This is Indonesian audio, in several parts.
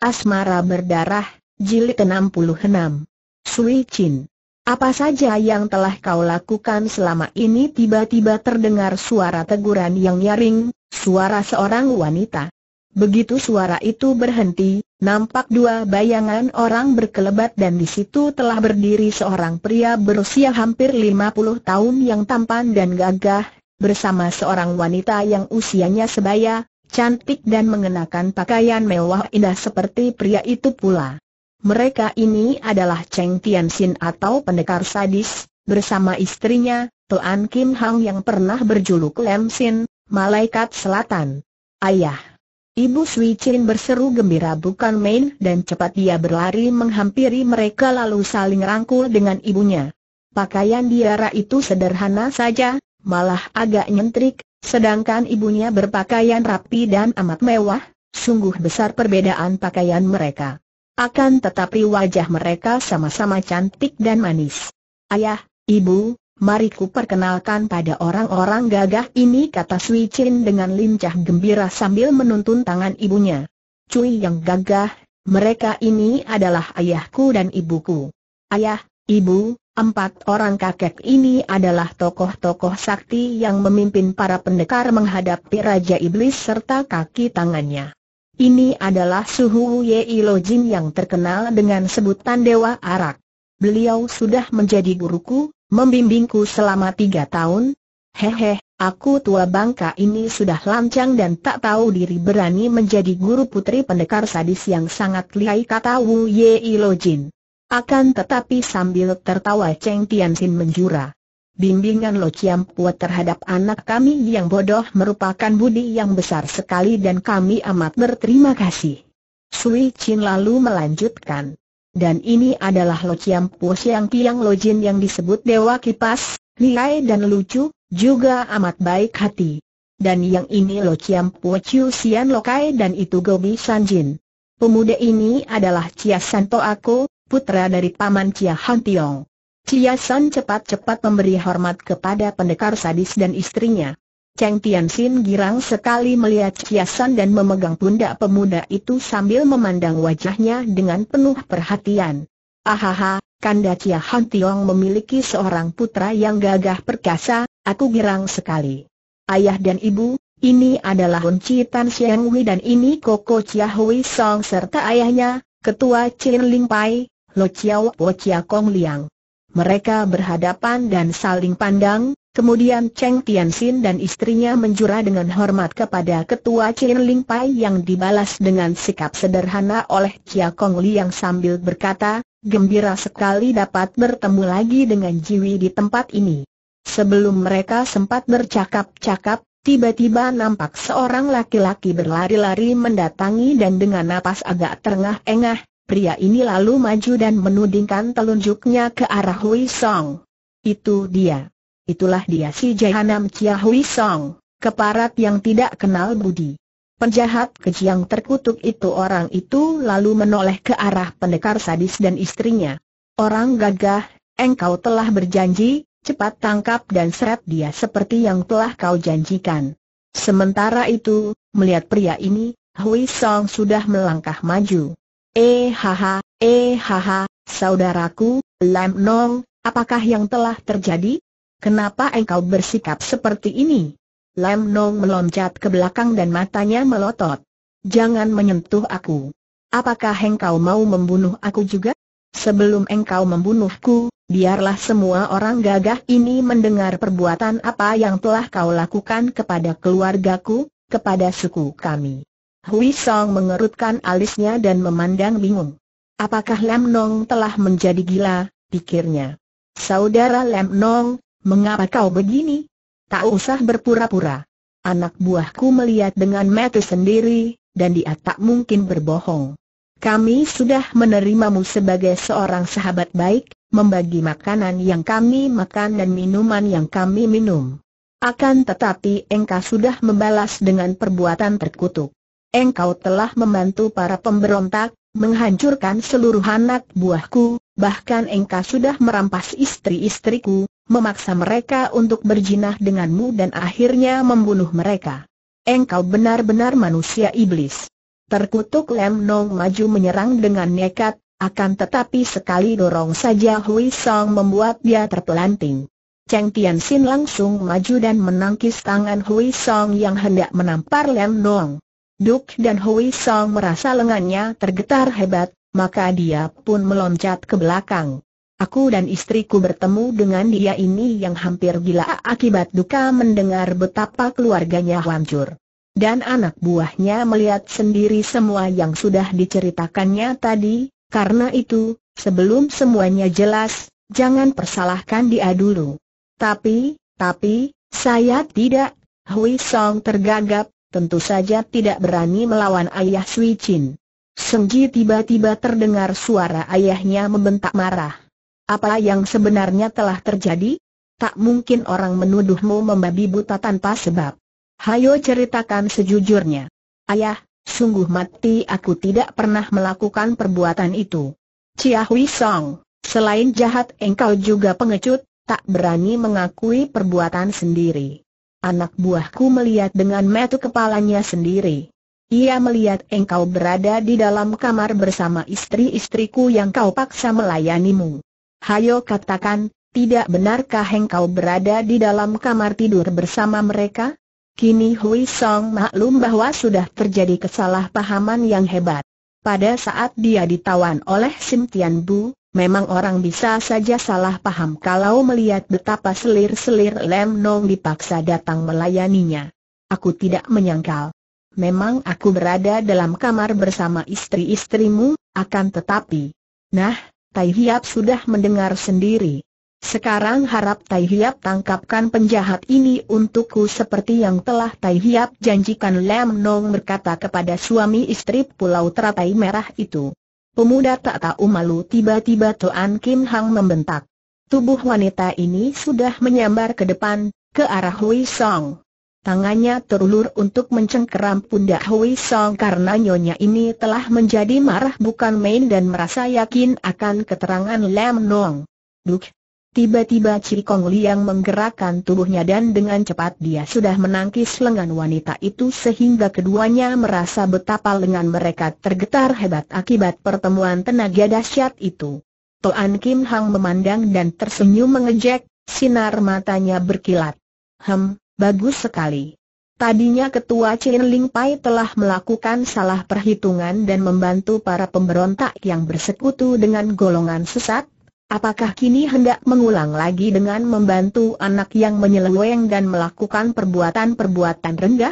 Asmara Berdarah, Jilid 66. Sui Chin. Apa saja yang telah kau lakukan selama ini tiba-tiba terdengar suara teguran yang nyaring, suara seorang wanita. Begitu suara itu berhenti, nampak dua bayangan orang berkelebat dan di situ telah berdiri seorang pria berusia hampir 50 tahun yang tampan dan gagah, bersama seorang wanita yang usianya sebaya, cantik dan mengenakan pakaian mewah indah seperti pria itu pula. Mereka ini adalah Cheng Tianxin atau pendekar sadis, bersama istrinya, Tuan Kim Hang yang pernah berjuluk Lem Sin, Malaikat Selatan. Ayah. Ibu Sui Chin berseru gembira bukan main dan cepat dia berlari menghampiri mereka lalu saling rangkul dengan ibunya. Pakaian Diara itu sederhana saja, malah agak nyentrik, Sedangkan ibunya berpakaian rapi dan amat mewah, sungguh besar perbedaan pakaian mereka. Akan tetapi wajah mereka sama-sama cantik dan manis. Ayah, ibu, mari ku perkenalkan pada orang-orang gagah ini kata Sui Chin dengan lincah gembira sambil menuntun tangan ibunya. Cui yang gagah, mereka ini adalah ayahku dan ibuku. Ayah, ibu, Empat orang kakek ini adalah tokoh-tokoh sakti yang memimpin para pendekar menghadapi Raja Iblis serta kaki tangannya. Ini adalah Suhu Yei Lo yang terkenal dengan sebutan Dewa Arak. Beliau sudah menjadi guruku, membimbingku selama tiga tahun. Hehe, aku tua bangka ini sudah lancang dan tak tahu diri berani menjadi guru putri pendekar sadis yang sangat lihai kata Wu Yei Lo akan tetapi sambil tertawa Cheng Tianxin menjura. Bimbingan Lo Chiam Puat terhadap anak kami yang bodoh merupakan budi yang besar sekali dan kami amat berterima kasih. Sui Chin lalu melanjutkan. Dan ini adalah Lo Chiam Puat Siang Tiang Lo Jin yang disebut Dewa Kipas, liai dan lucu, juga amat baik hati. Dan yang ini Lo Chiam Puat Chiu Sian Lo Kai dan itu Gobi San Jin. Pemuda ini adalah Chia Santo aku, putra dari Paman Chia Han Tiong. Chia San cepat-cepat memberi hormat kepada pendekar sadis dan istrinya. Cheng Tian Xin. girang sekali melihat Chia San dan memegang pundak pemuda itu sambil memandang wajahnya dengan penuh perhatian. Ahaha, Kanda Chia Han Tiong memiliki seorang putra yang gagah perkasa, aku girang sekali. Ayah dan ibu, ini adalah Chi Tan Xiang Wei dan ini Koko Chia Hui Song serta ayahnya, Ketua Chin Ling Pai, Lo Chiao Po Chia Kong Liang. Mereka berhadapan dan saling pandang, kemudian Cheng Tianxin dan istrinya menjura dengan hormat kepada ketua Chin Ling Pai yang dibalas dengan sikap sederhana oleh Chia Kong Liang sambil berkata, gembira sekali dapat bertemu lagi dengan Jiwi di tempat ini. Sebelum mereka sempat bercakap-cakap, tiba-tiba nampak seorang laki-laki berlari-lari mendatangi dan dengan napas agak terengah-engah, Pria ini lalu maju dan menudingkan telunjuknya ke arah Hui Song. Itu dia. Itulah dia si Jahanam Chia Hui Song, keparat yang tidak kenal budi. Penjahat keji yang terkutuk itu orang itu lalu menoleh ke arah pendekar sadis dan istrinya. Orang gagah, engkau telah berjanji, cepat tangkap dan seret dia seperti yang telah kau janjikan. Sementara itu, melihat pria ini, Hui Song sudah melangkah maju. Eh haha, eh ha, saudaraku, Lam Nong, apakah yang telah terjadi? Kenapa engkau bersikap seperti ini? Lam Nong meloncat ke belakang dan matanya melotot. Jangan menyentuh aku. Apakah engkau mau membunuh aku juga? Sebelum engkau membunuhku, biarlah semua orang gagah ini mendengar perbuatan apa yang telah kau lakukan kepada keluargaku, kepada suku kami. Hui Song mengerutkan alisnya dan memandang bingung. Apakah Lam Nong telah menjadi gila, pikirnya. Saudara Lam Nong, mengapa kau begini? Tak usah berpura-pura. Anak buahku melihat dengan mata sendiri, dan dia tak mungkin berbohong. Kami sudah menerimamu sebagai seorang sahabat baik, membagi makanan yang kami makan dan minuman yang kami minum. Akan tetapi engkau sudah membalas dengan perbuatan terkutuk engkau telah membantu para pemberontak, menghancurkan seluruh anak buahku, bahkan engkau sudah merampas istri-istriku, memaksa mereka untuk berjinah denganmu dan akhirnya membunuh mereka. Engkau benar-benar manusia iblis. Terkutuk Lem Nong maju menyerang dengan nekat, akan tetapi sekali dorong saja Hui Song membuat dia terpelanting. Cheng Tianxin langsung maju dan menangkis tangan Hui Song yang hendak menampar Lem Nong. Duk dan Hui Song merasa lengannya tergetar hebat, maka dia pun meloncat ke belakang. Aku dan istriku bertemu dengan dia ini yang hampir gila akibat duka mendengar betapa keluarganya hancur. Dan anak buahnya melihat sendiri semua yang sudah diceritakannya tadi, karena itu, sebelum semuanya jelas, jangan persalahkan dia dulu. Tapi, tapi, saya tidak, Hui Song tergagap, tentu saja tidak berani melawan ayah Sui Chin. Sengji tiba-tiba terdengar suara ayahnya membentak marah. Apa yang sebenarnya telah terjadi? Tak mungkin orang menuduhmu membabi buta tanpa sebab. Hayo ceritakan sejujurnya. Ayah, sungguh mati aku tidak pernah melakukan perbuatan itu. Chia Hui Song, selain jahat engkau juga pengecut, tak berani mengakui perbuatan sendiri. Anak buahku melihat dengan metu kepalanya sendiri. Ia melihat engkau berada di dalam kamar bersama istri-istriku yang kau paksa melayanimu. Hayo katakan, tidak benarkah engkau berada di dalam kamar tidur bersama mereka? Kini Hui Song maklum bahwa sudah terjadi kesalahpahaman yang hebat. Pada saat dia ditawan oleh Sim Tian Bu, Memang orang bisa saja salah paham kalau melihat betapa selir-selir Lem Nong dipaksa datang melayaninya. Aku tidak menyangkal. Memang aku berada dalam kamar bersama istri-istrimu, akan tetapi. Nah, Tai Hiap sudah mendengar sendiri. Sekarang harap Tai Hiap tangkapkan penjahat ini untukku seperti yang telah Tai Hiap janjikan Lem Nong berkata kepada suami istri Pulau Teratai Merah itu. Pemuda tak tahu malu tiba-tiba Toan Kim Hang membentak. Tubuh wanita ini sudah menyambar ke depan, ke arah Hui Song. Tangannya terulur untuk mencengkeram pundak Hui Song karena nyonya ini telah menjadi marah bukan main dan merasa yakin akan keterangan Lam Nong. Duk, Tiba-tiba Kong Liang menggerakkan tubuhnya dan dengan cepat dia sudah menangkis lengan wanita itu sehingga keduanya merasa betapa lengan mereka tergetar hebat akibat pertemuan tenaga dahsyat itu. Toan Kim Hang memandang dan tersenyum mengejek, sinar matanya berkilat. Hem, bagus sekali. Tadinya ketua Chin Ling Pai telah melakukan salah perhitungan dan membantu para pemberontak yang bersekutu dengan golongan sesat, Apakah kini hendak mengulang lagi dengan membantu anak yang menyeleweng dan melakukan perbuatan-perbuatan rendah?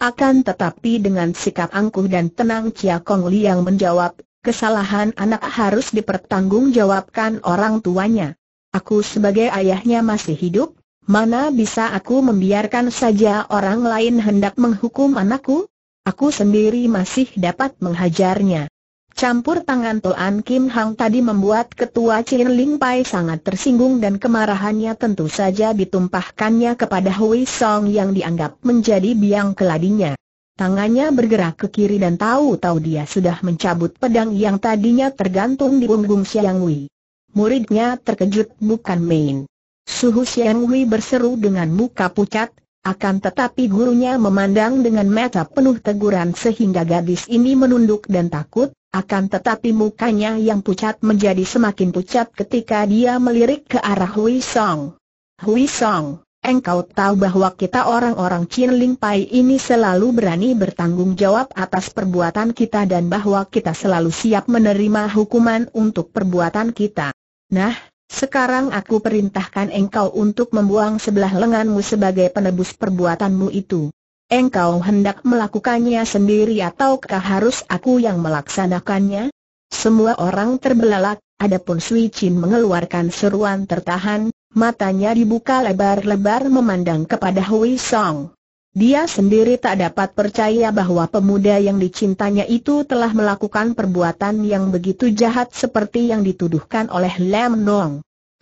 Akan tetapi dengan sikap angkuh dan tenang Chia Kong yang menjawab, kesalahan anak harus dipertanggungjawabkan orang tuanya. Aku sebagai ayahnya masih hidup, mana bisa aku membiarkan saja orang lain hendak menghukum anakku? Aku sendiri masih dapat menghajarnya. Campur tangan Toan Kim Hang tadi membuat ketua Chin Ling Pai sangat tersinggung dan kemarahannya tentu saja ditumpahkannya kepada Hui Song yang dianggap menjadi biang keladinya. Tangannya bergerak ke kiri dan tahu-tahu dia sudah mencabut pedang yang tadinya tergantung di punggung Xiang Wei. Muridnya terkejut bukan main. Suhu Siang Wei berseru dengan muka pucat, akan tetapi gurunya memandang dengan mata penuh teguran sehingga gadis ini menunduk dan takut, akan tetapi mukanya yang pucat menjadi semakin pucat ketika dia melirik ke arah Hui Song. Hui Song, engkau tahu bahwa kita orang-orang Chin Ling Pai ini selalu berani bertanggung jawab atas perbuatan kita dan bahwa kita selalu siap menerima hukuman untuk perbuatan kita. Nah, sekarang aku perintahkan engkau untuk membuang sebelah lenganmu sebagai penebus perbuatanmu itu. Engkau hendak melakukannya sendiri ataukah harus aku yang melaksanakannya? Semua orang terbelalak, adapun Sui Chin mengeluarkan seruan tertahan, matanya dibuka lebar-lebar memandang kepada Hui Song. Dia sendiri tak dapat percaya bahwa pemuda yang dicintanya itu telah melakukan perbuatan yang begitu jahat seperti yang dituduhkan oleh Lam Nong.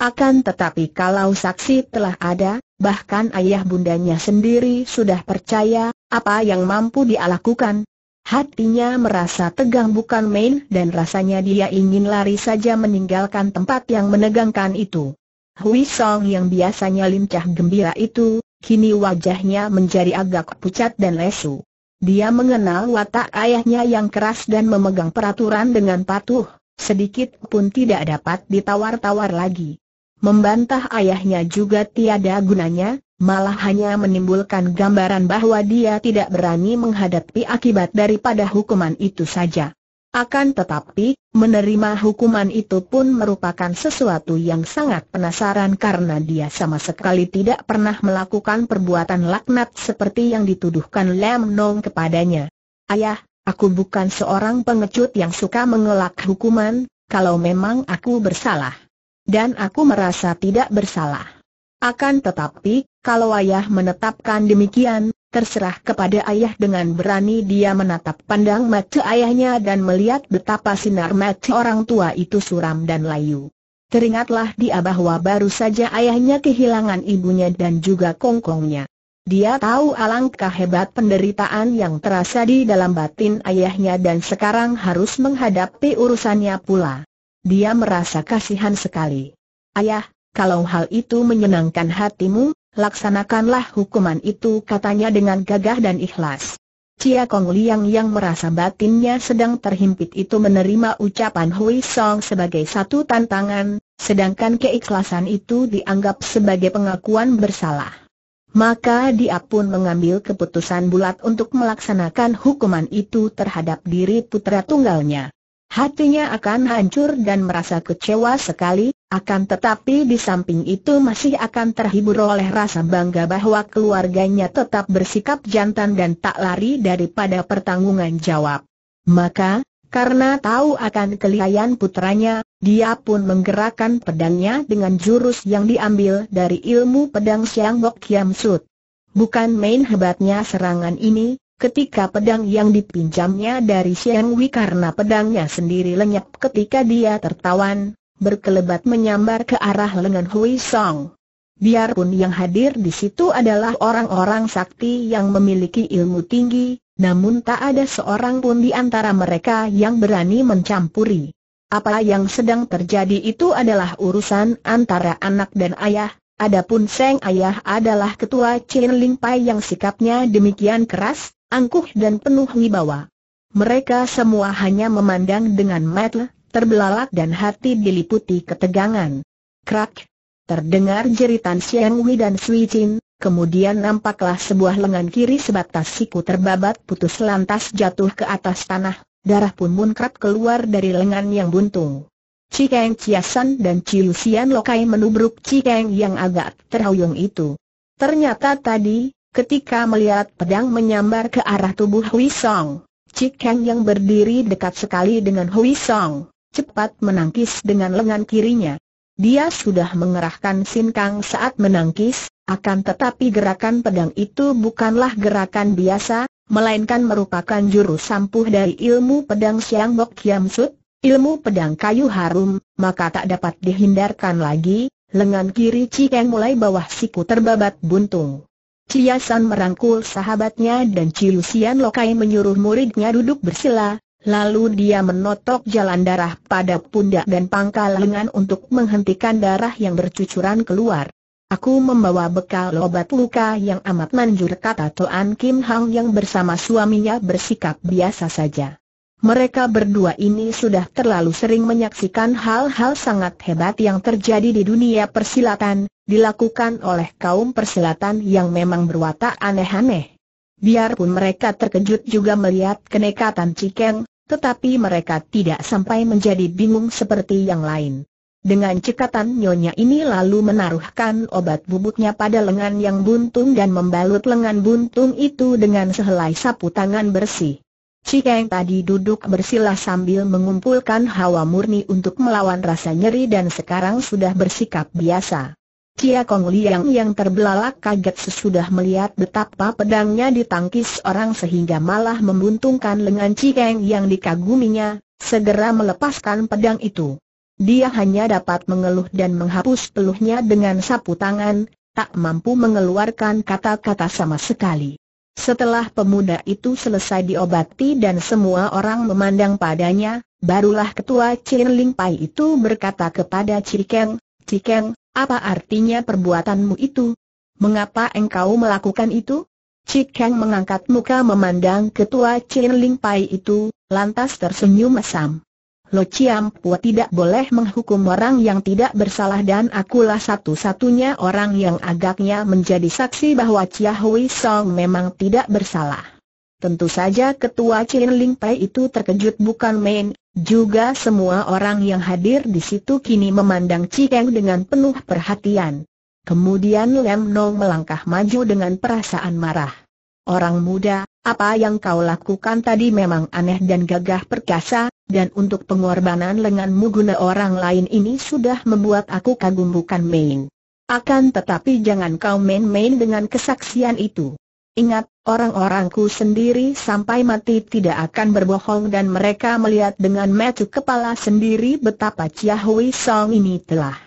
Akan tetapi kalau saksi telah ada, bahkan ayah bundanya sendiri sudah percaya, apa yang mampu dia lakukan? Hatinya merasa tegang bukan main dan rasanya dia ingin lari saja meninggalkan tempat yang menegangkan itu. Hui Song yang biasanya lincah gembira itu, kini wajahnya menjadi agak pucat dan lesu. Dia mengenal watak ayahnya yang keras dan memegang peraturan dengan patuh, sedikit pun tidak dapat ditawar-tawar lagi. Membantah ayahnya juga tiada gunanya, malah hanya menimbulkan gambaran bahwa dia tidak berani menghadapi akibat daripada hukuman itu saja. Akan tetapi, menerima hukuman itu pun merupakan sesuatu yang sangat penasaran karena dia sama sekali tidak pernah melakukan perbuatan laknat seperti yang dituduhkan Lam Nong kepadanya. Ayah, aku bukan seorang pengecut yang suka mengelak hukuman, kalau memang aku bersalah, dan aku merasa tidak bersalah. Akan tetapi, kalau ayah menetapkan demikian, terserah kepada ayah dengan berani dia menatap pandang mata ayahnya dan melihat betapa sinar mata orang tua itu suram dan layu. Teringatlah dia bahwa baru saja ayahnya kehilangan ibunya dan juga kongkongnya. Dia tahu alangkah hebat penderitaan yang terasa di dalam batin ayahnya dan sekarang harus menghadapi urusannya pula. Dia merasa kasihan sekali. Ayah, kalau hal itu menyenangkan hatimu, laksanakanlah hukuman itu katanya dengan gagah dan ikhlas. Cia Kong Liang yang merasa batinnya sedang terhimpit itu menerima ucapan Hui Song sebagai satu tantangan, sedangkan keikhlasan itu dianggap sebagai pengakuan bersalah. Maka dia pun mengambil keputusan bulat untuk melaksanakan hukuman itu terhadap diri putra tunggalnya. Hatinya akan hancur dan merasa kecewa sekali, akan tetapi di samping itu masih akan terhibur oleh rasa bangga bahwa keluarganya tetap bersikap jantan dan tak lari daripada pertanggungan jawab. Maka, karena tahu akan kelihayan putranya, dia pun menggerakkan pedangnya dengan jurus yang diambil dari ilmu pedang Siang Bok Kiam Sut. Bukan main hebatnya serangan ini, Ketika pedang yang dipinjamnya dari Xiang Wei karena pedangnya sendiri lenyap ketika dia tertawan, berkelebat menyambar ke arah lengan Hui Song. Biarpun yang hadir di situ adalah orang-orang sakti yang memiliki ilmu tinggi, namun tak ada seorang pun di antara mereka yang berani mencampuri. Apa yang sedang terjadi itu adalah urusan antara anak dan ayah, Adapun Seng Ayah adalah ketua Chin Ling Pai yang sikapnya demikian keras, angkuh dan penuh wibawa. Mereka semua hanya memandang dengan mata terbelalak dan hati diliputi ketegangan. Krak! Terdengar jeritan Xiang Wei dan Sui Chin, kemudian nampaklah sebuah lengan kiri sebatas siku terbabat putus lantas jatuh ke atas tanah, darah pun muncrat keluar dari lengan yang buntung. Cikeng Ciasan dan Ciusian Lokai menubruk Cikeng yang agak terhuyung itu. Ternyata tadi, ketika melihat pedang menyambar ke arah tubuh Hui Song. Cikeng yang berdiri dekat sekali dengan Hui Song, cepat menangkis dengan lengan kirinya. Dia sudah mengerahkan sinkang saat menangkis, akan tetapi gerakan pedang itu bukanlah gerakan biasa, melainkan merupakan jurus sampuh dari ilmu pedang Siang Bok Kiam Sut, ilmu pedang kayu harum, maka tak dapat dihindarkan lagi, lengan kiri Cikeng mulai bawah siku terbabat buntung. Chia San merangkul sahabatnya dan Chiu Sian Lokai menyuruh muridnya duduk bersila, lalu dia menotok jalan darah pada pundak dan pangkal lengan untuk menghentikan darah yang bercucuran keluar. Aku membawa bekal obat luka yang amat manjur kata Toan Kim Hang yang bersama suaminya bersikap biasa saja. Mereka berdua ini sudah terlalu sering menyaksikan hal-hal sangat hebat yang terjadi di dunia persilatan, dilakukan oleh kaum persilatan yang memang berwatak aneh-aneh. Biarpun mereka terkejut juga melihat kenekatan Cikeng, tetapi mereka tidak sampai menjadi bingung seperti yang lain. Dengan cekatan nyonya ini lalu menaruhkan obat bubuknya pada lengan yang buntung dan membalut lengan buntung itu dengan sehelai sapu tangan bersih. Cikeng tadi duduk bersila sambil mengumpulkan hawa murni untuk melawan rasa nyeri dan sekarang sudah bersikap biasa. Cia Kong Liang yang terbelalak kaget sesudah melihat betapa pedangnya ditangkis orang sehingga malah membuntungkan lengan Cikeng yang dikaguminya, segera melepaskan pedang itu. Dia hanya dapat mengeluh dan menghapus peluhnya dengan sapu tangan, tak mampu mengeluarkan kata-kata sama sekali. Setelah pemuda itu selesai diobati dan semua orang memandang padanya, barulah ketua Ling Pai itu berkata kepada Cikeng, Cikeng, apa artinya perbuatanmu itu? Mengapa engkau melakukan itu? Cikeng mengangkat muka memandang ketua Ling Pai itu, lantas tersenyum mesam. Lo Chiam Pua tidak boleh menghukum orang yang tidak bersalah dan akulah satu-satunya orang yang agaknya menjadi saksi bahwa Chia Hui Song memang tidak bersalah. Tentu saja ketua Chin Ling Pai itu terkejut bukan main, juga semua orang yang hadir di situ kini memandang Cikeng dengan penuh perhatian. Kemudian Lem Nong melangkah maju dengan perasaan marah. Orang muda, apa yang kau lakukan tadi memang aneh dan gagah perkasa, dan untuk pengorbanan lenganmu guna orang lain ini sudah membuat aku kagum bukan main. Akan tetapi jangan kau main-main dengan kesaksian itu. Ingat, orang-orangku sendiri sampai mati tidak akan berbohong dan mereka melihat dengan mata kepala sendiri betapa Chia Hui Song ini telah.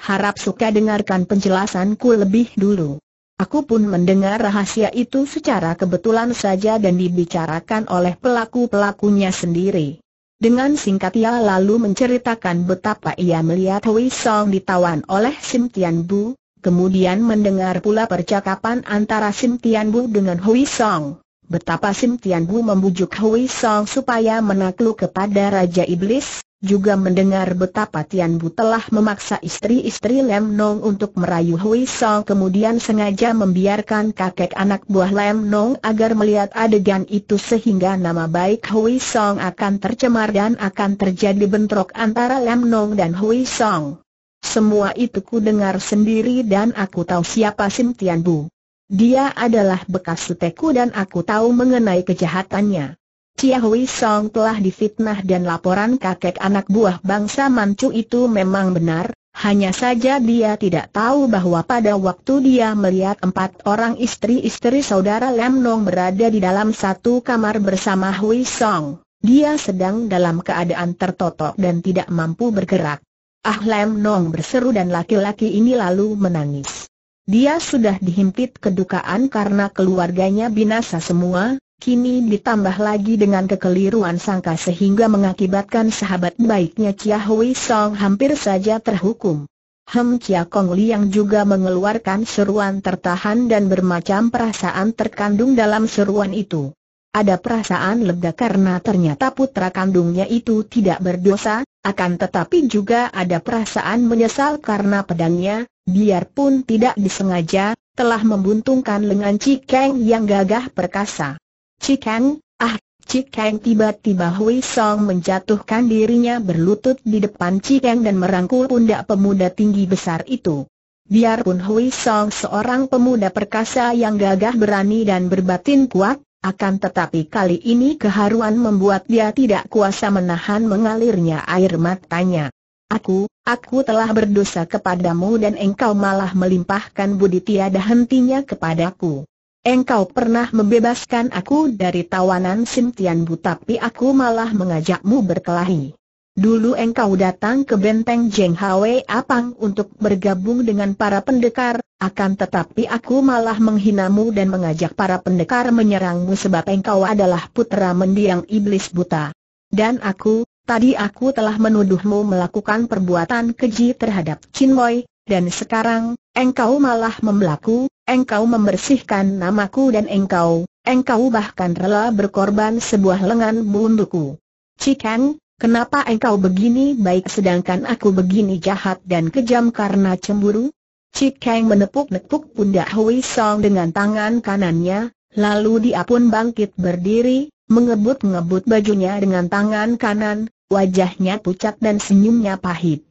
Harap suka dengarkan penjelasanku lebih dulu. Aku pun mendengar rahasia itu secara kebetulan saja dan dibicarakan oleh pelaku-pelakunya sendiri. Dengan singkat ia lalu menceritakan betapa ia melihat Hui Song ditawan oleh Sim Tian Bu, kemudian mendengar pula percakapan antara Sim Tian Bu dengan Hui Song. Betapa Sim Tian Bu membujuk Hui Song supaya menakluk kepada Raja Iblis, juga mendengar betapa Tian Bu telah memaksa istri-istri Lem Nong untuk merayu Hui Song kemudian sengaja membiarkan kakek anak buah Lem Nong agar melihat adegan itu sehingga nama baik Hui Song akan tercemar dan akan terjadi bentrok antara Lem Nong dan Hui Song. Semua itu ku dengar sendiri dan aku tahu siapa Sim Tian Bu. Dia adalah bekas suteku dan aku tahu mengenai kejahatannya. Chia Hui Song telah difitnah dan laporan kakek anak buah bangsa Manchu itu memang benar, hanya saja dia tidak tahu bahwa pada waktu dia melihat empat orang istri-istri saudara Lam Nong berada di dalam satu kamar bersama Hui Song, dia sedang dalam keadaan tertotok dan tidak mampu bergerak. Ah Lam Nong berseru dan laki-laki ini lalu menangis. Dia sudah dihimpit kedukaan karena keluarganya binasa semua, Kini ditambah lagi dengan kekeliruan sangka sehingga mengakibatkan sahabat baiknya Chia Hui Song hampir saja terhukum. Hem Chia Kong Liang juga mengeluarkan seruan tertahan dan bermacam perasaan terkandung dalam seruan itu. Ada perasaan lega karena ternyata putra kandungnya itu tidak berdosa, akan tetapi juga ada perasaan menyesal karena pedangnya, biarpun tidak disengaja, telah membuntungkan lengan Kang yang gagah perkasa. Cikeng, ah, Cikeng tiba-tiba Hui Song menjatuhkan dirinya berlutut di depan Cikeng dan merangkul pundak pemuda tinggi besar itu. Biarpun Hui Song seorang pemuda perkasa yang gagah berani dan berbatin kuat, akan tetapi kali ini keharuan membuat dia tidak kuasa menahan mengalirnya air matanya. Aku, aku telah berdosa kepadamu dan engkau malah melimpahkan budi tiada hentinya kepadaku engkau pernah membebaskan aku dari tawanan Simtianbu, Bu tapi aku malah mengajakmu berkelahi. Dulu engkau datang ke benteng Jeng Hwe Apang untuk bergabung dengan para pendekar, akan tetapi aku malah menghinamu dan mengajak para pendekar menyerangmu sebab engkau adalah putra mendiang iblis buta. Dan aku, tadi aku telah menuduhmu melakukan perbuatan keji terhadap Chin Moi, dan sekarang, engkau malah membelaku, engkau membersihkan namaku dan engkau, engkau bahkan rela berkorban sebuah lengan bunduku. Cikang, kenapa engkau begini baik sedangkan aku begini jahat dan kejam karena cemburu? Cikeng menepuk-nepuk pundak Hui Song dengan tangan kanannya, lalu dia pun bangkit berdiri, mengebut-ngebut bajunya dengan tangan kanan, wajahnya pucat dan senyumnya pahit.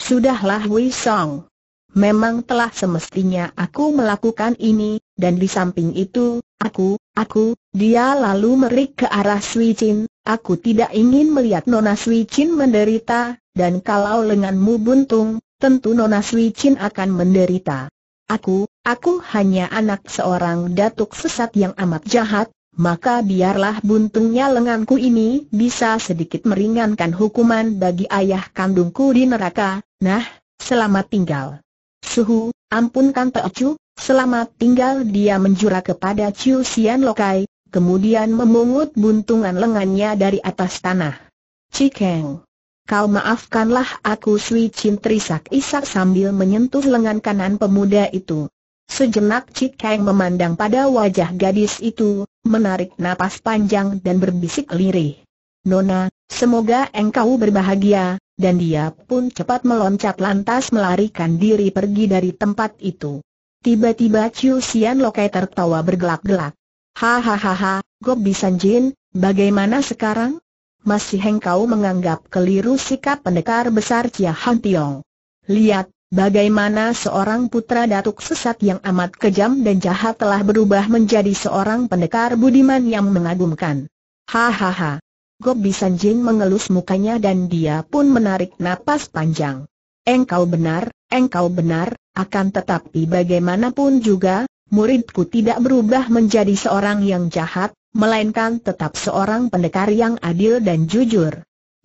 Sudahlah Hui Song, memang telah semestinya aku melakukan ini, dan di samping itu, aku, aku, dia lalu merik ke arah Sui aku tidak ingin melihat Nona Sui menderita, dan kalau lenganmu buntung, tentu Nona Sui akan menderita. Aku, aku hanya anak seorang datuk sesat yang amat jahat, maka biarlah buntungnya lenganku ini bisa sedikit meringankan hukuman bagi ayah kandungku di neraka, nah, selamat tinggal. Suhu, ampunkan Teocu, selamat tinggal dia menjura kepada Chiu Si'an Lokai, kemudian memungut buntungan lengannya dari atas tanah. Cikeng. Kau maafkanlah aku Sui Chin terisak-isak sambil menyentuh lengan kanan pemuda itu. Sejenak Cikeng memandang pada wajah gadis itu, menarik napas panjang dan berbisik lirih. Nona, semoga engkau berbahagia, dan dia pun cepat meloncat lantas melarikan diri pergi dari tempat itu. Tiba-tiba Chiu Sian Lokai tertawa bergelak-gelak. Hahaha, Gobi Jin, bagaimana sekarang? Masih engkau menganggap keliru sikap pendekar besar Chia Han Tiong. Lihat, Bagaimana seorang putra datuk sesat yang amat kejam dan jahat telah berubah menjadi seorang pendekar budiman yang mengagumkan. Hahaha. Gobi Sanjin mengelus mukanya dan dia pun menarik napas panjang. Engkau benar, engkau benar, akan tetapi bagaimanapun juga, muridku tidak berubah menjadi seorang yang jahat, melainkan tetap seorang pendekar yang adil dan jujur.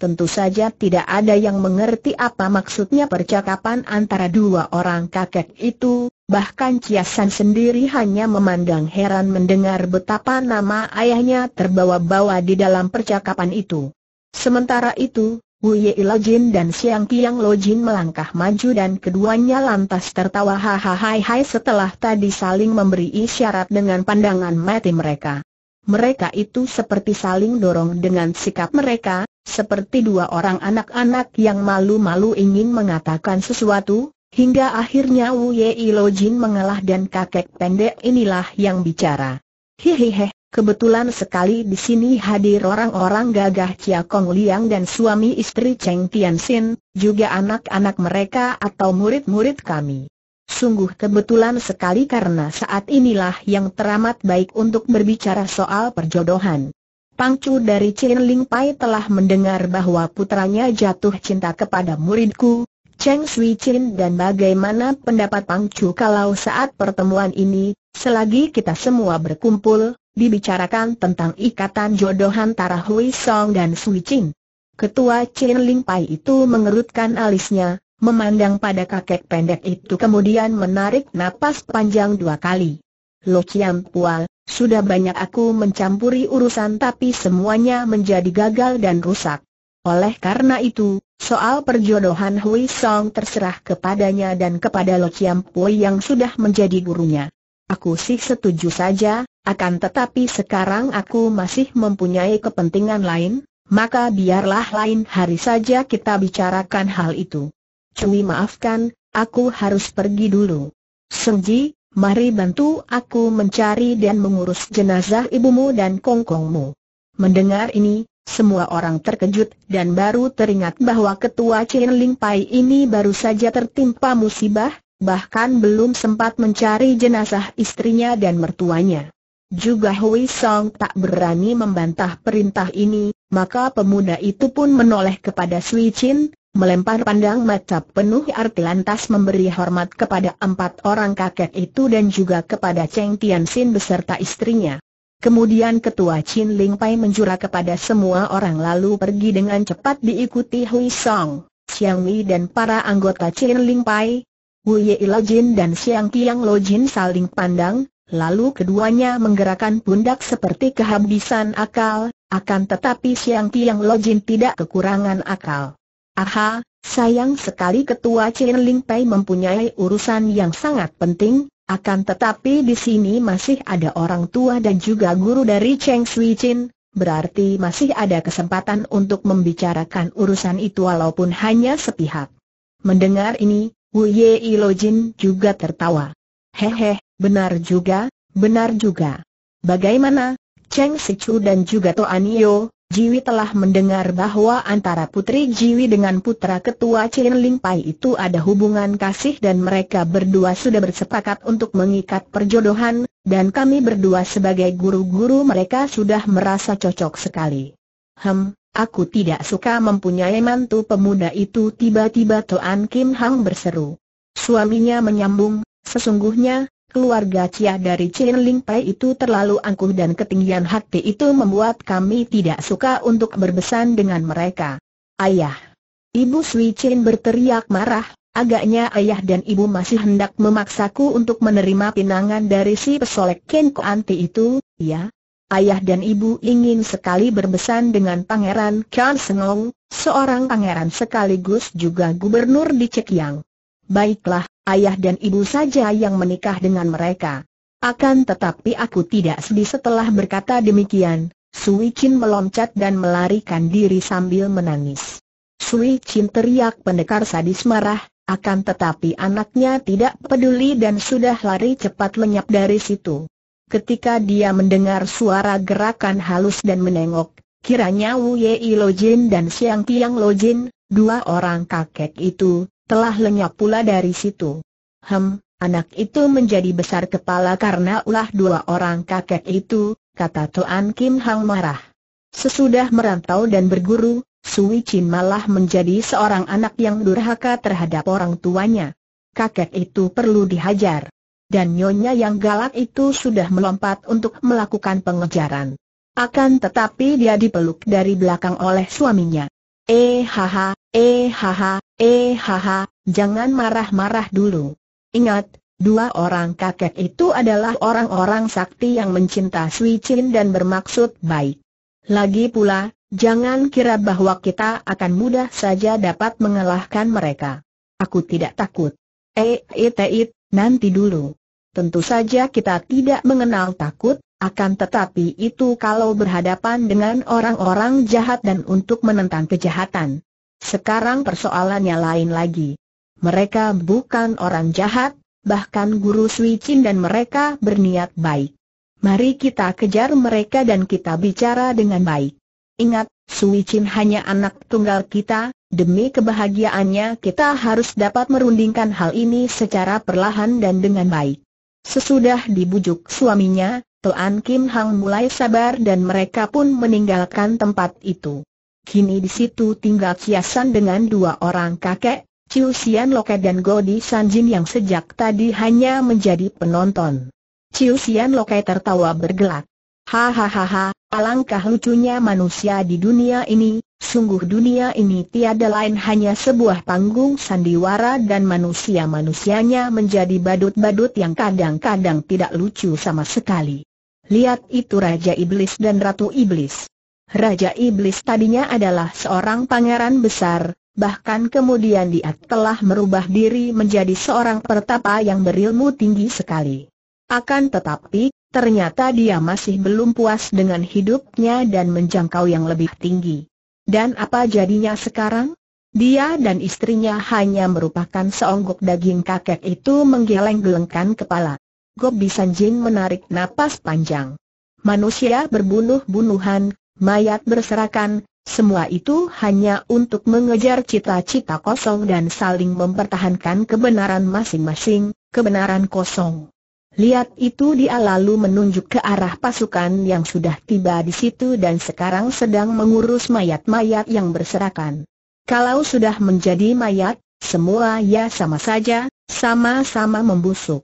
Tentu saja tidak ada yang mengerti apa maksudnya percakapan antara dua orang kakek itu, Bahkan Ciasan sendiri hanya memandang heran mendengar betapa nama ayahnya terbawa-bawa di dalam percakapan itu. Sementara itu, Wu Ye Jin dan Siang Kiang Lojin melangkah maju dan keduanya lantas tertawa hahaha setelah tadi saling memberi isyarat dengan pandangan mati mereka. Mereka itu seperti saling dorong dengan sikap mereka, seperti dua orang anak-anak yang malu-malu ingin mengatakan sesuatu, Hingga akhirnya Wu Lo Jin mengalah dan kakek pendek inilah yang bicara. Hehehe, kebetulan sekali di sini hadir orang-orang gagah Chia Kong Liang dan suami istri Cheng Tianxin, juga anak-anak mereka atau murid-murid kami. Sungguh kebetulan sekali karena saat inilah yang teramat baik untuk berbicara soal perjodohan. Pangcu dari Chin Ling Pai telah mendengar bahwa putranya jatuh cinta kepada muridku, Cheng Sui Chin dan bagaimana pendapat Pang Chu kalau saat pertemuan ini, selagi kita semua berkumpul, dibicarakan tentang ikatan jodoh antara Hui Song dan Sui Chin. Ketua Chin Ling Pai itu mengerutkan alisnya, memandang pada kakek pendek itu kemudian menarik napas panjang dua kali. Lo Chiang Pual, sudah banyak aku mencampuri urusan tapi semuanya menjadi gagal dan rusak. Oleh karena itu, Soal perjodohan Hui Song terserah kepadanya dan kepada Lo Chiam Pui yang sudah menjadi gurunya. Aku sih setuju saja, akan tetapi sekarang aku masih mempunyai kepentingan lain, maka biarlah lain hari saja kita bicarakan hal itu. Cui maafkan, aku harus pergi dulu. Sengji, mari bantu aku mencari dan mengurus jenazah ibumu dan kongkongmu. Mendengar ini, semua orang terkejut dan baru teringat bahwa ketua Chen Ling Pai ini baru saja tertimpa musibah, bahkan belum sempat mencari jenazah istrinya dan mertuanya. Juga Hui Song tak berani membantah perintah ini, maka pemuda itu pun menoleh kepada Sui Chin, melempar pandang mata penuh arti lantas memberi hormat kepada empat orang kakek itu dan juga kepada Cheng Tianxin beserta istrinya. Kemudian ketua Chin Ling Pai menjura kepada semua orang lalu pergi dengan cepat diikuti Hui Song, Xiang Wei dan para anggota Chin Ling Pai. Wu Ye Lo Jin dan Xiang Qiang Lo Jin saling pandang, lalu keduanya menggerakkan pundak seperti kehabisan akal, akan tetapi Xiang Qiang Lo Jin tidak kekurangan akal. Aha, sayang sekali ketua Chin Ling Pai mempunyai urusan yang sangat penting, akan tetapi di sini masih ada orang tua dan juga guru dari Cheng Sui Chin, berarti masih ada kesempatan untuk membicarakan urusan itu walaupun hanya sepihak. Mendengar ini, Wu Ye Ilo Jin juga tertawa. Hehe, benar juga, benar juga. Bagaimana, Cheng Sichu dan juga Toan Yo, Jiwi telah mendengar bahwa antara putri Jiwi dengan putra ketua Chin Ling Pai itu ada hubungan kasih dan mereka berdua sudah bersepakat untuk mengikat perjodohan, dan kami berdua sebagai guru-guru mereka sudah merasa cocok sekali. Hem, aku tidak suka mempunyai mantu pemuda itu tiba-tiba Toan Kim Hang berseru. Suaminya menyambung, sesungguhnya, keluarga Cia dari Chin Ling Pai itu terlalu angkuh dan ketinggian hati itu membuat kami tidak suka untuk berbesan dengan mereka. Ayah. Ibu Sui Chin berteriak marah, agaknya ayah dan ibu masih hendak memaksaku untuk menerima pinangan dari si pesolek Ken Anti itu, ya? Ayah dan ibu ingin sekali berbesan dengan Pangeran Kan Sengong, seorang pangeran sekaligus juga gubernur di Cekiang. Baiklah, ayah dan ibu saja yang menikah dengan mereka. Akan tetapi aku tidak sedih setelah berkata demikian, Sui Chin meloncat dan melarikan diri sambil menangis. Sui Chin teriak pendekar sadis marah, akan tetapi anaknya tidak peduli dan sudah lari cepat lenyap dari situ. Ketika dia mendengar suara gerakan halus dan menengok, kiranya Wu Yei Lo Jin dan Siang Tiang Lo Jin, dua orang kakek itu, telah lenyap pula dari situ. Hem, anak itu menjadi besar kepala karena ulah dua orang kakek itu, kata tuan Kim Hang marah. Sesudah merantau dan berguru, Sui Chin malah menjadi seorang anak yang durhaka terhadap orang tuanya. Kakek itu perlu dihajar. Dan nyonya yang galak itu sudah melompat untuk melakukan pengejaran. Akan tetapi dia dipeluk dari belakang oleh suaminya. Eh haha, eh haha, eh haha, jangan marah-marah dulu. Ingat, dua orang kakek itu adalah orang-orang sakti yang mencinta Sui Chin dan bermaksud baik. Lagi pula, jangan kira bahwa kita akan mudah saja dapat mengalahkan mereka. Aku tidak takut. Eh, eh, nanti dulu. Tentu saja kita tidak mengenal takut, akan tetapi itu kalau berhadapan dengan orang-orang jahat dan untuk menentang kejahatan. Sekarang persoalannya lain lagi. Mereka bukan orang jahat, bahkan guru Sui dan mereka berniat baik. Mari kita kejar mereka dan kita bicara dengan baik. Ingat, Sui hanya anak tunggal kita, demi kebahagiaannya kita harus dapat merundingkan hal ini secara perlahan dan dengan baik. Sesudah dibujuk suaminya, Toan Kim Hang mulai sabar dan mereka pun meninggalkan tempat itu. Kini di situ tinggal Kiasan dengan dua orang kakek, Chiu Xian Loke dan Godi Sanjin yang sejak tadi hanya menjadi penonton. Chiu Xian Loke tertawa bergelak. Hahaha, alangkah lucunya manusia di dunia ini, Sungguh dunia ini tiada lain hanya sebuah panggung sandiwara dan manusia-manusianya menjadi badut-badut yang kadang-kadang tidak lucu sama sekali. Lihat itu Raja Iblis dan Ratu Iblis. Raja Iblis tadinya adalah seorang pangeran besar, bahkan kemudian dia telah merubah diri menjadi seorang pertapa yang berilmu tinggi sekali. Akan tetapi, ternyata dia masih belum puas dengan hidupnya dan menjangkau yang lebih tinggi. Dan apa jadinya sekarang? Dia dan istrinya hanya merupakan seonggok daging kakek itu menggeleng-gelengkan kepala. Gobi Jin menarik napas panjang. Manusia berbunuh-bunuhan, mayat berserakan, semua itu hanya untuk mengejar cita-cita kosong dan saling mempertahankan kebenaran masing-masing, kebenaran kosong. Lihat itu dia lalu menunjuk ke arah pasukan yang sudah tiba di situ dan sekarang sedang mengurus mayat-mayat yang berserakan. Kalau sudah menjadi mayat, semua ya sama saja, sama-sama membusuk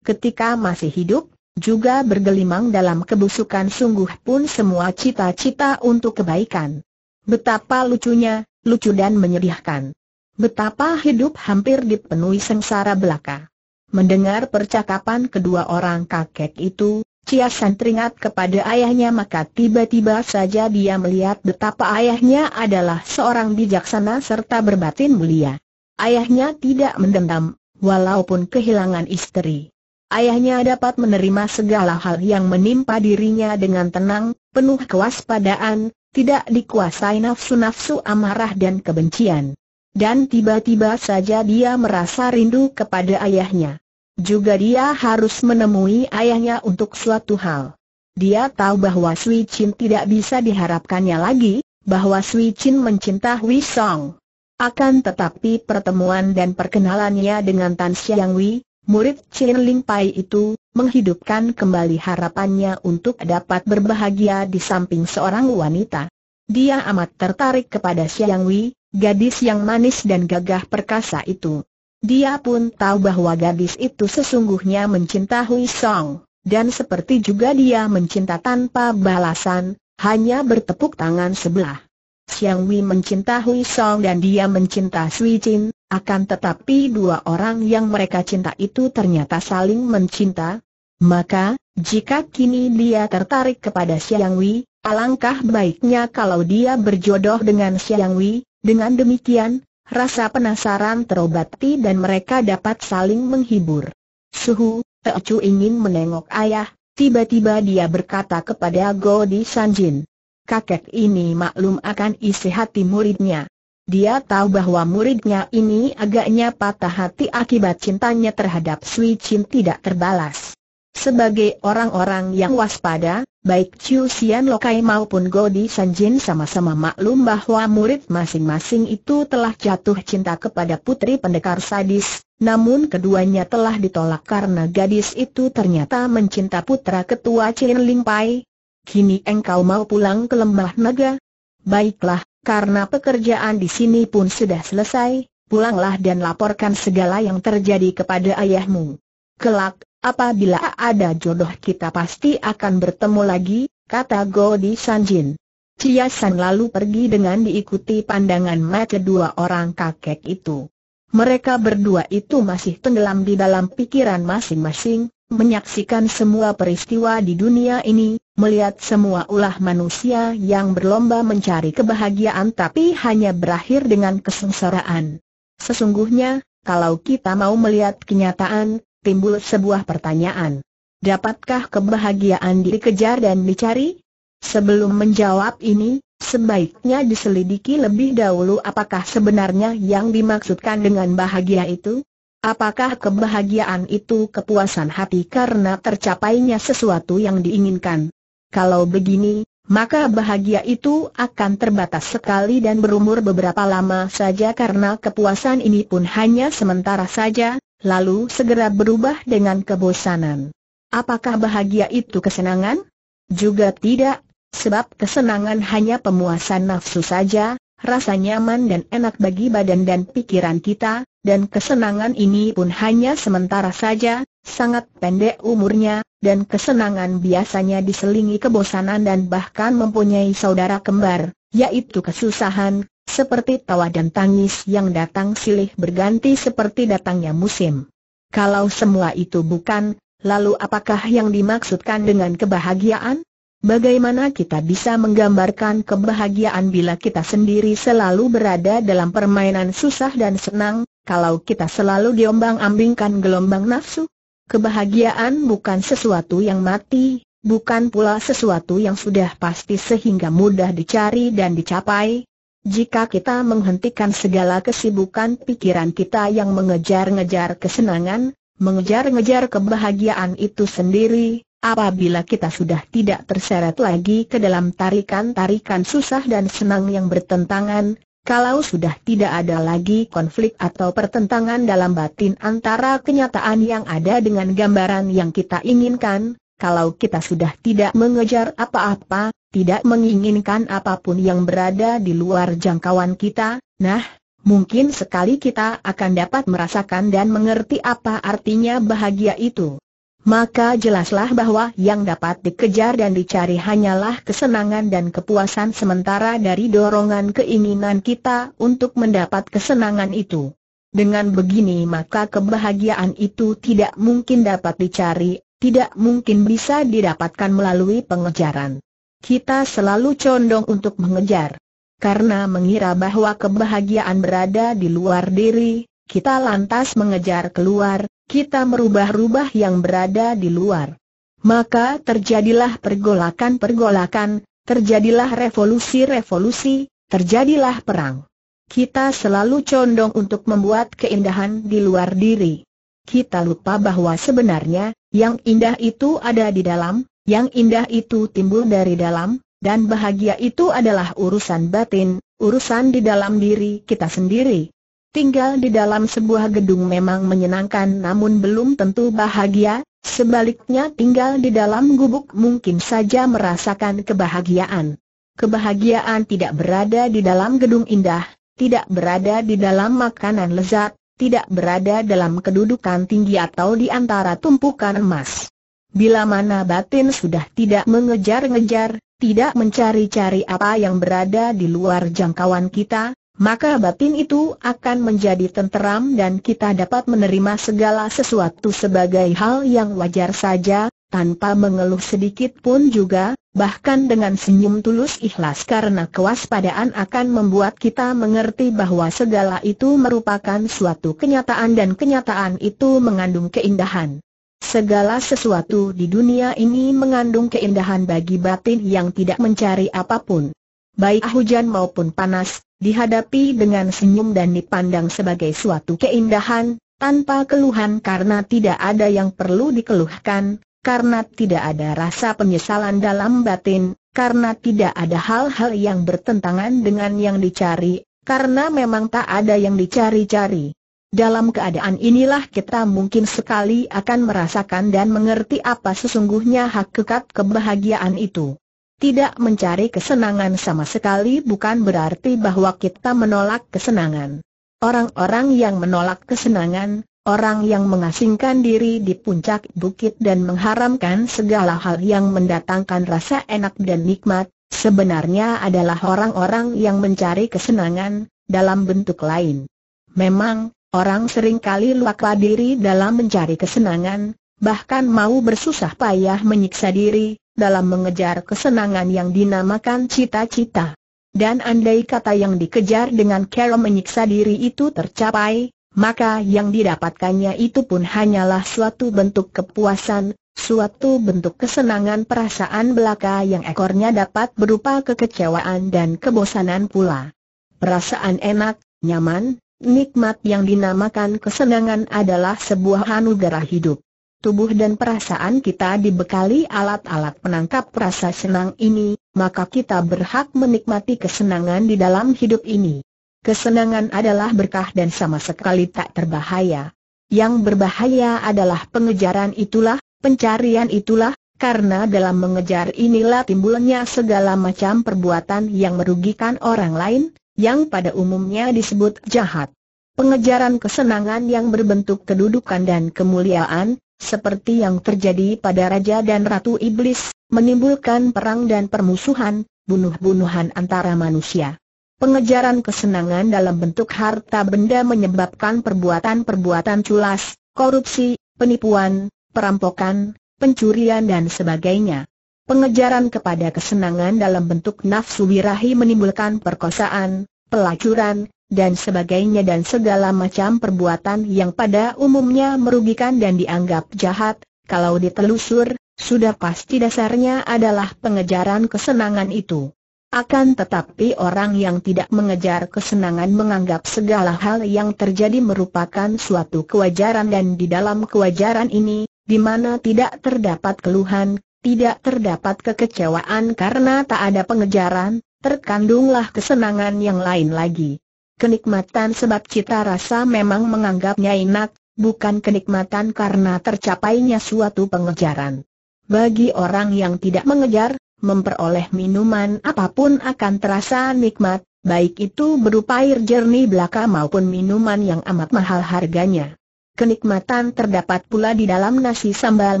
ketika masih hidup, juga bergelimang dalam kebusukan sungguh pun semua cita-cita untuk kebaikan. Betapa lucunya, lucu dan menyedihkan. Betapa hidup hampir dipenuhi sengsara belaka. Mendengar percakapan kedua orang kakek itu, Ciasan teringat kepada ayahnya maka tiba-tiba saja dia melihat betapa ayahnya adalah seorang bijaksana serta berbatin mulia. Ayahnya tidak mendendam, walaupun kehilangan istri. Ayahnya dapat menerima segala hal yang menimpa dirinya dengan tenang, penuh kewaspadaan, tidak dikuasai nafsu-nafsu amarah dan kebencian. Dan tiba-tiba saja dia merasa rindu kepada ayahnya. Juga dia harus menemui ayahnya untuk suatu hal. Dia tahu bahwa Sui Chin tidak bisa diharapkannya lagi, bahwa Sui Chin mencinta Wei Song. Akan tetapi pertemuan dan perkenalannya dengan Tan Xiang Wei, murid Chen Ling Pai itu, menghidupkan kembali harapannya untuk dapat berbahagia di samping seorang wanita. Dia amat tertarik kepada Xiang Wei, gadis yang manis dan gagah perkasa itu. Dia pun tahu bahwa gadis itu sesungguhnya mencintai Song, dan seperti juga dia mencinta tanpa balasan, hanya bertepuk tangan sebelah. Xiang Wei mencintai Song dan dia mencinta Sui Chin, akan tetapi dua orang yang mereka cinta itu ternyata saling mencinta. Maka, jika kini dia tertarik kepada Siang Wei, alangkah baiknya kalau dia berjodoh dengan Siang Wei. Dengan demikian, rasa penasaran terobati dan mereka dapat saling menghibur. Suhu, Teocu ingin menengok ayah, tiba-tiba dia berkata kepada Godi Sanjin. Kakek ini maklum akan isi hati muridnya. Dia tahu bahwa muridnya ini agaknya patah hati akibat cintanya terhadap Sui Chin tidak terbalas. Sebagai orang-orang yang waspada, baik Chiu Xian Lokai maupun Godi Sanjin sama-sama maklum bahwa murid masing-masing itu telah jatuh cinta kepada putri pendekar sadis, namun keduanya telah ditolak karena gadis itu ternyata mencinta putra ketua Chin Ling Pai. Kini engkau mau pulang ke lembah naga? Baiklah, karena pekerjaan di sini pun sudah selesai, pulanglah dan laporkan segala yang terjadi kepada ayahmu. Kelak, apabila ada jodoh kita pasti akan bertemu lagi, kata Godi Sanjin. Chia San lalu pergi dengan diikuti pandangan mata kedua orang kakek itu. Mereka berdua itu masih tenggelam di dalam pikiran masing-masing, menyaksikan semua peristiwa di dunia ini, melihat semua ulah manusia yang berlomba mencari kebahagiaan tapi hanya berakhir dengan kesengsaraan. Sesungguhnya, kalau kita mau melihat kenyataan, timbul sebuah pertanyaan. Dapatkah kebahagiaan dikejar dan dicari? Sebelum menjawab ini, sebaiknya diselidiki lebih dahulu apakah sebenarnya yang dimaksudkan dengan bahagia itu. Apakah kebahagiaan itu kepuasan hati karena tercapainya sesuatu yang diinginkan? Kalau begini, maka bahagia itu akan terbatas sekali dan berumur beberapa lama saja karena kepuasan ini pun hanya sementara saja, lalu segera berubah dengan kebosanan. Apakah bahagia itu kesenangan? Juga tidak, sebab kesenangan hanya pemuasan nafsu saja, rasa nyaman dan enak bagi badan dan pikiran kita, dan kesenangan ini pun hanya sementara saja, sangat pendek umurnya, dan kesenangan biasanya diselingi kebosanan dan bahkan mempunyai saudara kembar, yaitu kesusahan, seperti tawa dan tangis yang datang silih berganti seperti datangnya musim. Kalau semua itu bukan, lalu apakah yang dimaksudkan dengan kebahagiaan? Bagaimana kita bisa menggambarkan kebahagiaan bila kita sendiri selalu berada dalam permainan susah dan senang, kalau kita selalu diombang-ambingkan gelombang nafsu? Kebahagiaan bukan sesuatu yang mati, bukan pula sesuatu yang sudah pasti sehingga mudah dicari dan dicapai. Jika kita menghentikan segala kesibukan pikiran kita yang mengejar-ngejar kesenangan, mengejar-ngejar kebahagiaan itu sendiri, Apabila kita sudah tidak terseret lagi ke dalam tarikan-tarikan susah dan senang yang bertentangan, kalau sudah tidak ada lagi konflik atau pertentangan dalam batin antara kenyataan yang ada dengan gambaran yang kita inginkan, kalau kita sudah tidak mengejar apa-apa, tidak menginginkan apapun yang berada di luar jangkauan kita, nah, mungkin sekali kita akan dapat merasakan dan mengerti apa artinya bahagia itu maka jelaslah bahwa yang dapat dikejar dan dicari hanyalah kesenangan dan kepuasan sementara dari dorongan keinginan kita untuk mendapat kesenangan itu. Dengan begini maka kebahagiaan itu tidak mungkin dapat dicari, tidak mungkin bisa didapatkan melalui pengejaran. Kita selalu condong untuk mengejar. Karena mengira bahwa kebahagiaan berada di luar diri, kita lantas mengejar keluar, kita merubah-rubah yang berada di luar. Maka terjadilah pergolakan-pergolakan, terjadilah revolusi-revolusi, terjadilah perang. Kita selalu condong untuk membuat keindahan di luar diri. Kita lupa bahwa sebenarnya, yang indah itu ada di dalam, yang indah itu timbul dari dalam, dan bahagia itu adalah urusan batin, urusan di dalam diri kita sendiri. Tinggal di dalam sebuah gedung memang menyenangkan namun belum tentu bahagia, sebaliknya tinggal di dalam gubuk mungkin saja merasakan kebahagiaan. Kebahagiaan tidak berada di dalam gedung indah, tidak berada di dalam makanan lezat, tidak berada dalam kedudukan tinggi atau di antara tumpukan emas. Bila mana batin sudah tidak mengejar-ngejar, tidak mencari-cari apa yang berada di luar jangkauan kita, maka batin itu akan menjadi tenteram dan kita dapat menerima segala sesuatu sebagai hal yang wajar saja, tanpa mengeluh sedikit pun juga, bahkan dengan senyum tulus ikhlas karena kewaspadaan akan membuat kita mengerti bahwa segala itu merupakan suatu kenyataan dan kenyataan itu mengandung keindahan. Segala sesuatu di dunia ini mengandung keindahan bagi batin yang tidak mencari apapun. Baik hujan maupun panas, dihadapi dengan senyum dan dipandang sebagai suatu keindahan, tanpa keluhan karena tidak ada yang perlu dikeluhkan, karena tidak ada rasa penyesalan dalam batin, karena tidak ada hal-hal yang bertentangan dengan yang dicari, karena memang tak ada yang dicari-cari. Dalam keadaan inilah kita mungkin sekali akan merasakan dan mengerti apa sesungguhnya hakikat kebahagiaan itu. Tidak mencari kesenangan sama sekali bukan berarti bahwa kita menolak kesenangan. Orang-orang yang menolak kesenangan, orang yang mengasingkan diri di puncak bukit dan mengharamkan segala hal yang mendatangkan rasa enak dan nikmat, sebenarnya adalah orang-orang yang mencari kesenangan, dalam bentuk lain. Memang, orang seringkali lupa diri dalam mencari kesenangan, bahkan mau bersusah payah menyiksa diri, dalam mengejar kesenangan yang dinamakan cita-cita. Dan andai kata yang dikejar dengan cara menyiksa diri itu tercapai, maka yang didapatkannya itu pun hanyalah suatu bentuk kepuasan, suatu bentuk kesenangan perasaan belaka yang ekornya dapat berupa kekecewaan dan kebosanan pula. Perasaan enak, nyaman, nikmat yang dinamakan kesenangan adalah sebuah anugerah hidup tubuh dan perasaan kita dibekali alat-alat penangkap rasa senang ini, maka kita berhak menikmati kesenangan di dalam hidup ini. Kesenangan adalah berkah dan sama sekali tak terbahaya. Yang berbahaya adalah pengejaran itulah, pencarian itulah, karena dalam mengejar inilah timbulnya segala macam perbuatan yang merugikan orang lain, yang pada umumnya disebut jahat. Pengejaran kesenangan yang berbentuk kedudukan dan kemuliaan, seperti yang terjadi pada Raja dan Ratu Iblis, menimbulkan perang dan permusuhan, bunuh-bunuhan antara manusia. Pengejaran kesenangan dalam bentuk harta benda menyebabkan perbuatan-perbuatan culas, korupsi, penipuan, perampokan, pencurian dan sebagainya. Pengejaran kepada kesenangan dalam bentuk nafsu birahi menimbulkan perkosaan, pelacuran, dan sebagainya dan segala macam perbuatan yang pada umumnya merugikan dan dianggap jahat, kalau ditelusur, sudah pasti dasarnya adalah pengejaran kesenangan itu. Akan tetapi orang yang tidak mengejar kesenangan menganggap segala hal yang terjadi merupakan suatu kewajaran dan di dalam kewajaran ini, di mana tidak terdapat keluhan, tidak terdapat kekecewaan karena tak ada pengejaran, terkandunglah kesenangan yang lain lagi kenikmatan sebab cita rasa memang menganggapnya enak, bukan kenikmatan karena tercapainya suatu pengejaran. Bagi orang yang tidak mengejar, memperoleh minuman apapun akan terasa nikmat, baik itu berupa air jernih belaka maupun minuman yang amat mahal harganya. Kenikmatan terdapat pula di dalam nasi sambal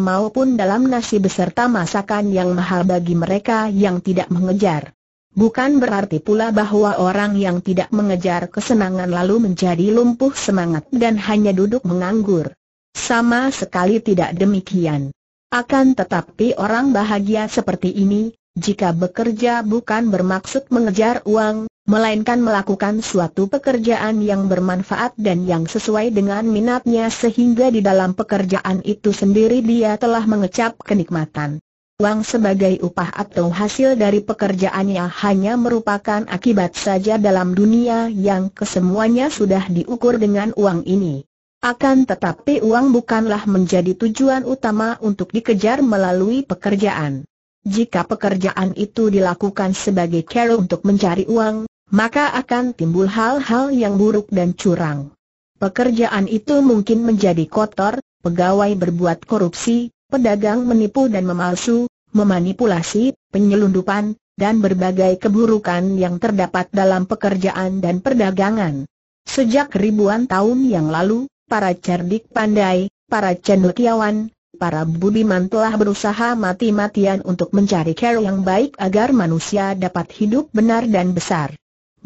maupun dalam nasi beserta masakan yang mahal bagi mereka yang tidak mengejar. Bukan berarti pula bahwa orang yang tidak mengejar kesenangan lalu menjadi lumpuh semangat dan hanya duduk menganggur. Sama sekali tidak demikian. Akan tetapi orang bahagia seperti ini, jika bekerja bukan bermaksud mengejar uang, melainkan melakukan suatu pekerjaan yang bermanfaat dan yang sesuai dengan minatnya sehingga di dalam pekerjaan itu sendiri dia telah mengecap kenikmatan uang sebagai upah atau hasil dari pekerjaannya hanya merupakan akibat saja dalam dunia yang kesemuanya sudah diukur dengan uang ini. Akan tetapi uang bukanlah menjadi tujuan utama untuk dikejar melalui pekerjaan. Jika pekerjaan itu dilakukan sebagai cara untuk mencari uang, maka akan timbul hal-hal yang buruk dan curang. Pekerjaan itu mungkin menjadi kotor, pegawai berbuat korupsi, pedagang menipu dan memalsu, memanipulasi, penyelundupan, dan berbagai keburukan yang terdapat dalam pekerjaan dan perdagangan. Sejak ribuan tahun yang lalu, para cerdik pandai, para cendekiawan, para budiman telah berusaha mati-matian untuk mencari care yang baik agar manusia dapat hidup benar dan besar.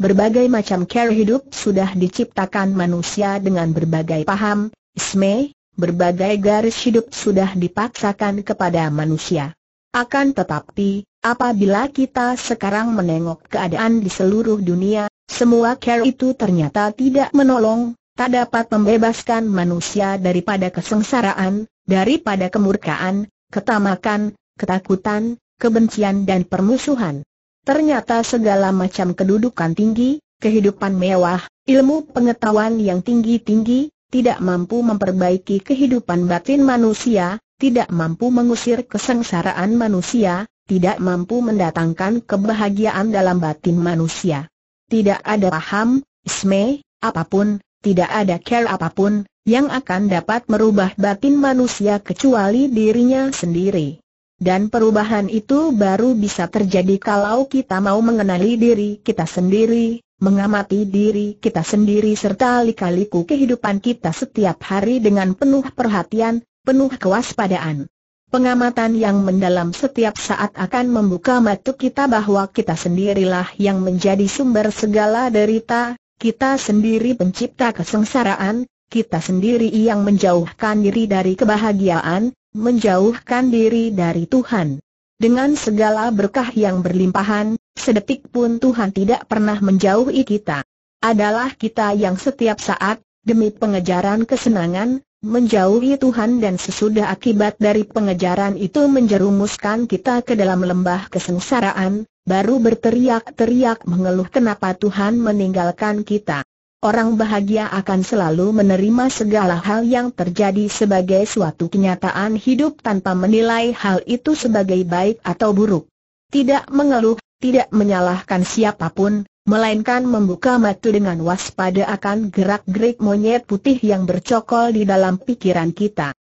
Berbagai macam care hidup sudah diciptakan manusia dengan berbagai paham, isme, berbagai garis hidup sudah dipaksakan kepada manusia. Akan tetapi, apabila kita sekarang menengok keadaan di seluruh dunia, semua care itu ternyata tidak menolong, tak dapat membebaskan manusia daripada kesengsaraan, daripada kemurkaan, ketamakan, ketakutan, kebencian dan permusuhan. Ternyata segala macam kedudukan tinggi, kehidupan mewah, ilmu pengetahuan yang tinggi-tinggi, tidak mampu memperbaiki kehidupan batin manusia, tidak mampu mengusir kesengsaraan manusia, tidak mampu mendatangkan kebahagiaan dalam batin manusia. Tidak ada paham, isme, apapun, tidak ada care apapun, yang akan dapat merubah batin manusia kecuali dirinya sendiri. Dan perubahan itu baru bisa terjadi kalau kita mau mengenali diri kita sendiri, mengamati diri kita sendiri serta likaliku kehidupan kita setiap hari dengan penuh perhatian, penuh kewaspadaan. Pengamatan yang mendalam setiap saat akan membuka mata kita bahwa kita sendirilah yang menjadi sumber segala derita, kita sendiri pencipta kesengsaraan, kita sendiri yang menjauhkan diri dari kebahagiaan, menjauhkan diri dari Tuhan. Dengan segala berkah yang berlimpahan, sedetik pun Tuhan tidak pernah menjauhi kita. Adalah kita yang setiap saat, demi pengejaran kesenangan, menjauhi Tuhan dan sesudah akibat dari pengejaran itu menjerumuskan kita ke dalam lembah kesengsaraan, baru berteriak-teriak mengeluh kenapa Tuhan meninggalkan kita. Orang bahagia akan selalu menerima segala hal yang terjadi sebagai suatu kenyataan hidup tanpa menilai hal itu sebagai baik atau buruk. Tidak mengeluh, tidak menyalahkan siapapun, melainkan membuka mata dengan waspada akan gerak-gerik monyet putih yang bercokol di dalam pikiran kita.